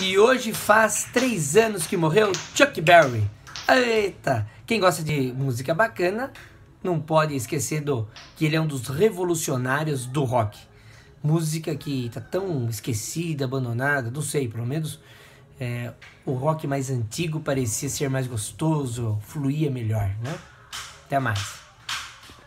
E hoje faz três anos que morreu Chuck Berry. Eita! Quem gosta de música bacana não pode esquecer do que ele é um dos revolucionários do rock. Música que tá tão esquecida, abandonada, não sei, pelo menos é, o rock mais antigo parecia ser mais gostoso, fluía melhor, né? Até mais.